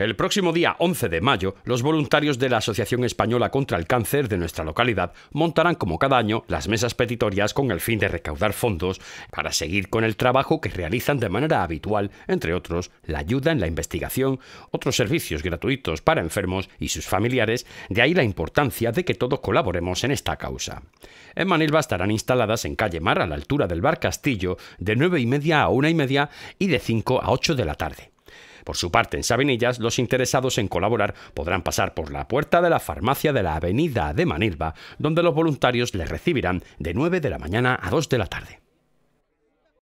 El próximo día 11 de mayo, los voluntarios de la Asociación Española contra el Cáncer de nuestra localidad montarán como cada año las mesas petitorias con el fin de recaudar fondos para seguir con el trabajo que realizan de manera habitual, entre otros, la ayuda en la investigación, otros servicios gratuitos para enfermos y sus familiares, de ahí la importancia de que todos colaboremos en esta causa. En Manilva estarán instaladas en calle Mar a la altura del bar Castillo de 9 y media a 1 y media y de 5 a 8 de la tarde. Por su parte, en Sabinillas, los interesados en colaborar podrán pasar por la puerta de la farmacia de la avenida de Manilva, donde los voluntarios les recibirán de 9 de la mañana a 2 de la tarde.